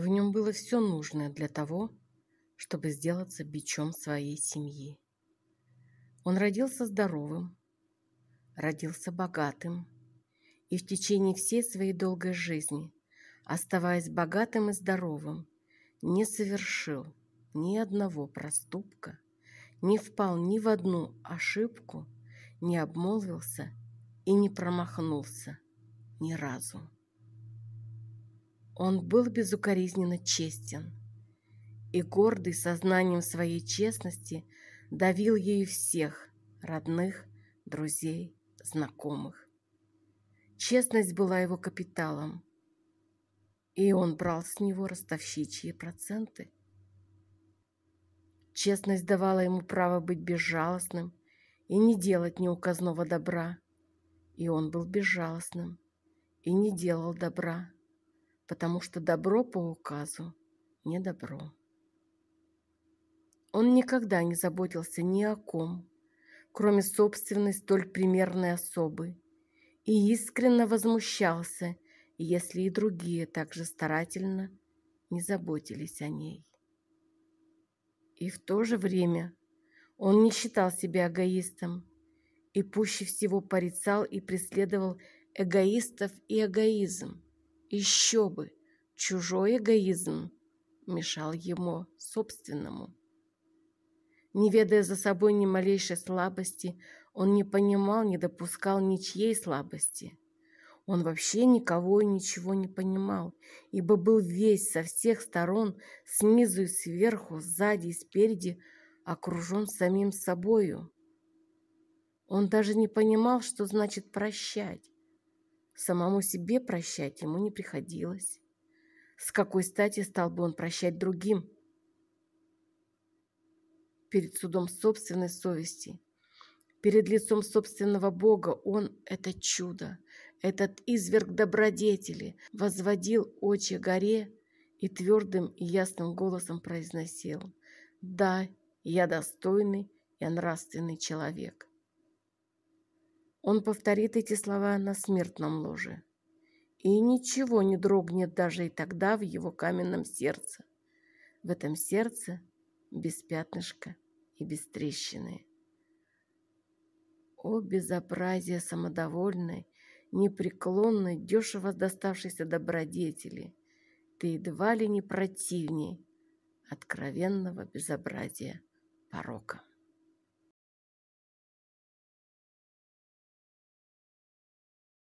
В нем было все нужное для того, чтобы сделаться бичом своей семьи. Он родился здоровым, родился богатым и в течение всей своей долгой жизни, оставаясь богатым и здоровым, не совершил ни одного проступка, не впал ни в одну ошибку, не обмолвился и не промахнулся ни разу. Он был безукоризненно честен и, гордый сознанием своей честности, давил ею всех – родных, друзей, знакомых. Честность была его капиталом, и он брал с него ростовщичьи проценты. Честность давала ему право быть безжалостным и не делать неуказного добра, и он был безжалостным и не делал добра потому что добро по указу не добро. Он никогда не заботился ни о ком, кроме собственной столь примерной особы, и искренне возмущался, если и другие также старательно не заботились о ней. И в то же время он не считал себя эгоистом и пуще всего порицал и преследовал эгоистов и эгоизм. Еще бы! Чужой эгоизм мешал ему собственному. Не ведая за собой ни малейшей слабости, он не понимал, не допускал ничьей слабости. Он вообще никого и ничего не понимал, ибо был весь со всех сторон, снизу и сверху, сзади и спереди, окружен самим собою. Он даже не понимал, что значит прощать, Самому себе прощать ему не приходилось. С какой стати стал бы он прощать другим? Перед судом собственной совести, перед лицом собственного Бога он – это чудо, этот изверг добродетели, возводил очи горе и твердым и ясным голосом произносил «Да, я достойный я нравственный человек». Он повторит эти слова на смертном ложе. И ничего не дрогнет даже и тогда в его каменном сердце. В этом сердце без пятнышка и без трещины. О, безобразие самодовольной, непреклонной, дешево доставшейся добродетели! Ты едва ли не противней откровенного безобразия порока.